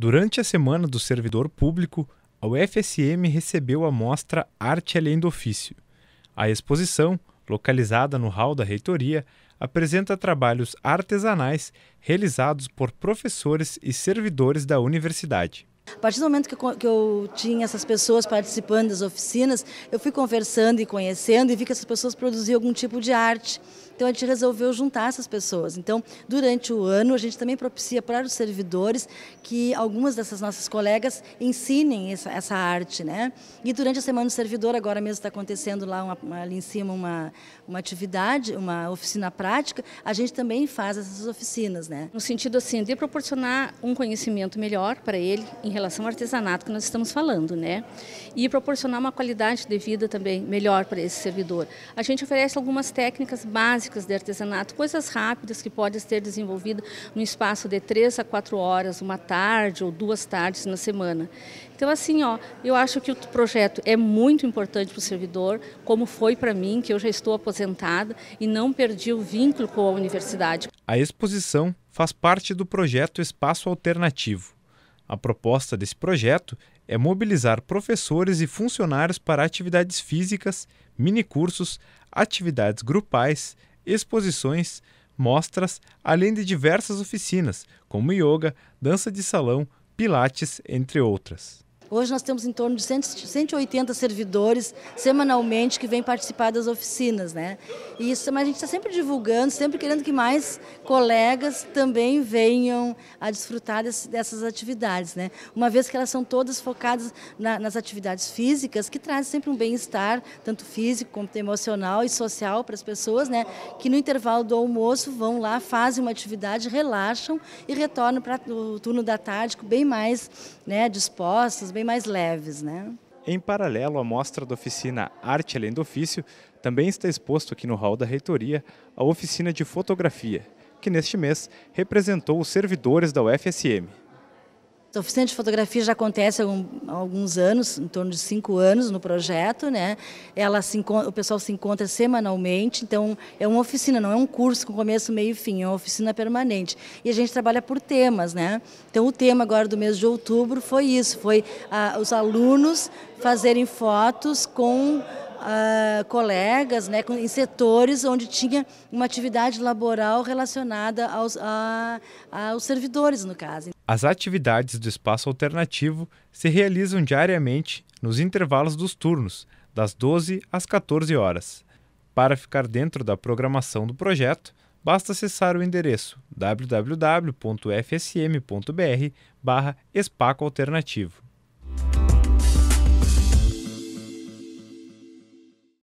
Durante a Semana do Servidor Público, a UFSM recebeu a mostra Arte Além do Ofício. A exposição, localizada no hall da reitoria, apresenta trabalhos artesanais realizados por professores e servidores da universidade. A partir do momento que eu, tinha essas pessoas participando das oficinas, eu fui conversando e conhecendo e vi que essas pessoas produziam algum tipo de arte. Então a gente resolveu juntar essas pessoas. Então, durante o ano, a gente também propicia para os servidores que algumas dessas nossas colegas ensinem essa, essa arte, né? E durante a semana do servidor, agora mesmo está acontecendo lá uma, uma, ali em cima uma uma atividade, uma oficina prática, a gente também faz essas oficinas, né? No sentido assim de proporcionar um conhecimento melhor para ele em relação ao artesanato que nós estamos falando, né? E proporcionar uma qualidade de vida também melhor para esse servidor. A gente oferece algumas técnicas básicas práticas de artesanato, coisas rápidas que podem ser desenvolvida no espaço de três a quatro horas, uma tarde ou duas tardes na semana. Então, assim, ó, eu acho que o projeto é muito importante para o servidor, como foi para mim, que eu já estou aposentada e não perdi o vínculo com a universidade. A exposição faz parte do projeto Espaço Alternativo. A proposta desse projeto é mobilizar professores e funcionários para atividades físicas, minicursos, atividades grupais, exposições, mostras, além de diversas oficinas, como yoga, dança de salão, pilates, entre outras. Hoje nós temos em torno de 180 servidores semanalmente que vêm participar das oficinas, né? E isso, mas a gente está sempre divulgando, sempre querendo que mais colegas também venham a desfrutar dessas atividades, né? Uma vez que elas são todas focadas na, nas atividades físicas, que trazem sempre um bem-estar, tanto físico como emocional e social para as pessoas, né? Que no intervalo do almoço vão lá, fazem uma atividade, relaxam e retornam para o turno da tarde bem mais né, dispostos, bem mais leves, né? Em paralelo, à mostra da oficina Arte Além do Ofício também está exposto aqui no hall da reitoria a oficina de fotografia, que neste mês representou os servidores da UFSM. A oficina de fotografia já acontece há alguns anos, em torno de cinco anos no projeto, né? Ela se, o pessoal se encontra semanalmente, então é uma oficina, não é um curso com começo, meio e fim, é uma oficina permanente. E a gente trabalha por temas, né? Então o tema agora do mês de outubro foi isso, foi ah, os alunos fazerem fotos com Uh, colegas né, em setores onde tinha uma atividade laboral relacionada aos, a, aos servidores, no caso. As atividades do espaço alternativo se realizam diariamente nos intervalos dos turnos, das 12 às 14 horas. Para ficar dentro da programação do projeto, basta acessar o endereço wwwfsmbr espacoalternativo